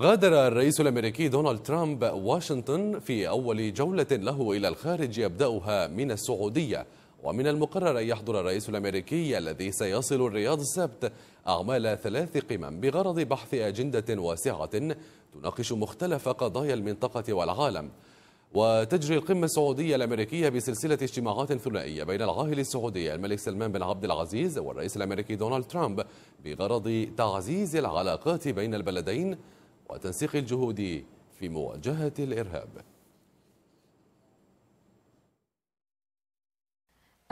غادر الرئيس الامريكي دونالد ترامب واشنطن في اول جوله له الى الخارج يبداها من السعوديه ومن المقرر أن يحضر الرئيس الأمريكي الذي سيصل الرياض السبت أعمال ثلاث قمم بغرض بحث أجندة واسعة تناقش مختلف قضايا المنطقة والعالم وتجري القمة السعودية الأمريكية بسلسلة اجتماعات ثنائية بين العاهل السعودي الملك سلمان بن عبد العزيز والرئيس الأمريكي دونالد ترامب بغرض تعزيز العلاقات بين البلدين وتنسيق الجهود في مواجهة الإرهاب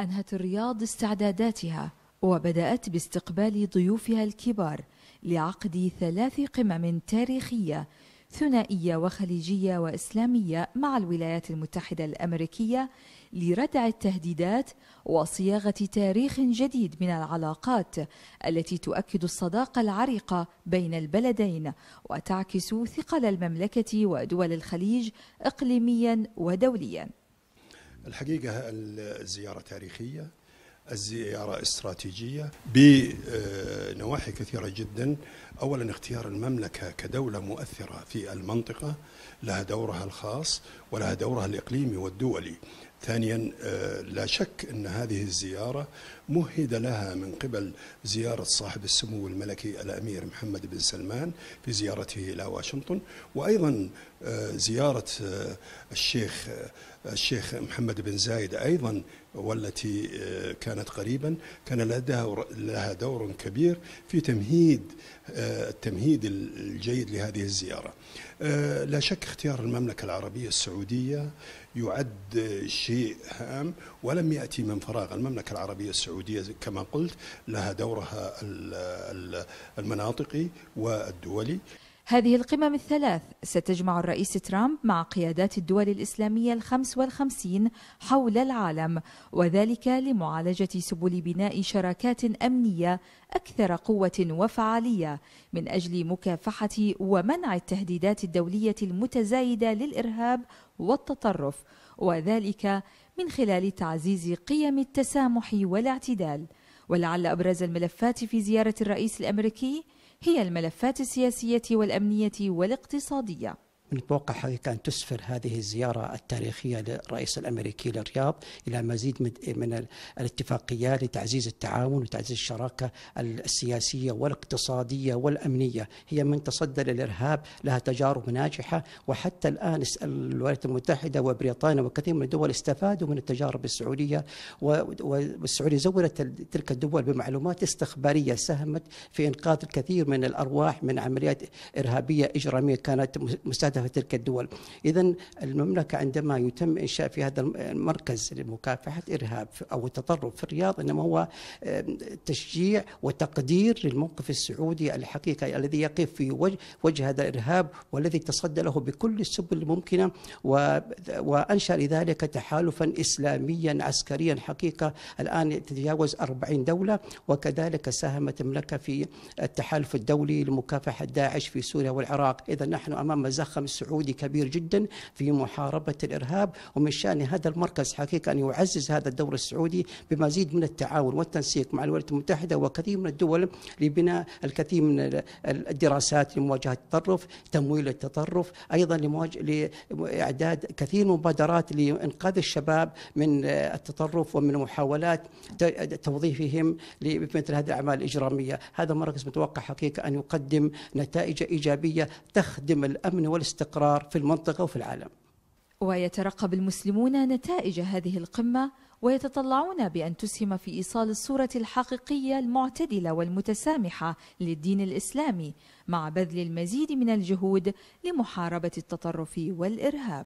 أنهت الرياض استعداداتها وبدأت باستقبال ضيوفها الكبار لعقد ثلاث قمم تاريخية ثنائية وخليجية وإسلامية مع الولايات المتحدة الأمريكية لردع التهديدات وصياغة تاريخ جديد من العلاقات التي تؤكد الصداقة العريقة بين البلدين وتعكس ثقل المملكة ودول الخليج إقليميا ودوليا. الحقيقة الزيارة تاريخية الزيارة استراتيجية بنواحي كثيرة جدا أولا اختيار المملكة كدولة مؤثرة في المنطقة لها دورها الخاص ولها دورها الإقليمي والدولي ثانيا آه، لا شك أن هذه الزيارة مهد لها من قبل زيارة صاحب السمو الملكي الأمير محمد بن سلمان في زيارته إلى واشنطن وأيضا آه، زيارة آه، الشيخ الشيخ محمد بن زايد أيضا والتي كانت قريبا كان لها لها دور كبير في تمهيد التمهيد الجيد لهذه الزيارة لا شك اختيار المملكة العربية السعودية يعد شيء هام ولم يأتي من فراغ المملكة العربية السعودية كما قلت لها دورها المناطقي والدولي هذه القمم الثلاث ستجمع الرئيس ترامب مع قيادات الدول الإسلامية الخمس والخمسين حول العالم وذلك لمعالجة سبل بناء شراكات أمنية أكثر قوة وفعالية من أجل مكافحة ومنع التهديدات الدولية المتزايدة للإرهاب والتطرف وذلك من خلال تعزيز قيم التسامح والاعتدال ولعل أبرز الملفات في زيارة الرئيس الأمريكي هي الملفات السياسية والأمنية والاقتصادية من حقيقة أن تسفر هذه الزيارة التاريخية للرئيس الأمريكي للرياض إلى مزيد من الاتفاقيات لتعزيز التعاون وتعزيز الشراكة السياسية والاقتصادية والأمنية هي من تصدى للإرهاب لها تجارب ناجحة وحتى الآن الولايات المتحدة وبريطانيا وكثير من الدول استفادوا من التجارب السعودية والسعودية زودت تلك الدول بمعلومات استخبارية ساهمت في إنقاذ الكثير من الأرواح من عمليات إرهابية إجرامية كانت مستهدفة في تلك الدول إذا المملكة عندما يتم إنشاء في هذا المركز لمكافحة إرهاب أو التطرف في الرياض إنما هو تشجيع وتقدير للموقف السعودي الحقيقي الذي يقف في وجه, وجه هذا الإرهاب والذي تصدى له بكل السبل الممكنة وأنشأ لذلك تحالفا إسلاميا عسكريا حقيقة الآن تتجاوز 40 دولة وكذلك ساهمت المملكة في التحالف الدولي لمكافحة داعش في سوريا والعراق إذا نحن أمام زخم سعودي كبير جدا في محاربة الإرهاب ومن شأن هذا المركز حقيقة أن يعزز هذا الدور السعودي بمزيد من التعاون والتنسيق مع الولايات المتحدة وكثير من الدول لبناء الكثير من الدراسات لمواجهة التطرف تمويل التطرف أيضا لمواجهة لإعداد كثير من المبادرات لإنقاذ الشباب من التطرف ومن محاولات توظيفهم لمثل هذه الأعمال الإجرامية هذا المركز متوقع حقيقة أن يقدم نتائج إيجابية تخدم الأمن والاستقرار والاستقرار في المنطقة وفي العالم ويترقب المسلمون نتائج هذه القمة ويتطلعون بأن تسهم في إيصال الصورة الحقيقية المعتدلة والمتسامحة للدين الإسلامي مع بذل المزيد من الجهود لمحاربة التطرف والإرهاب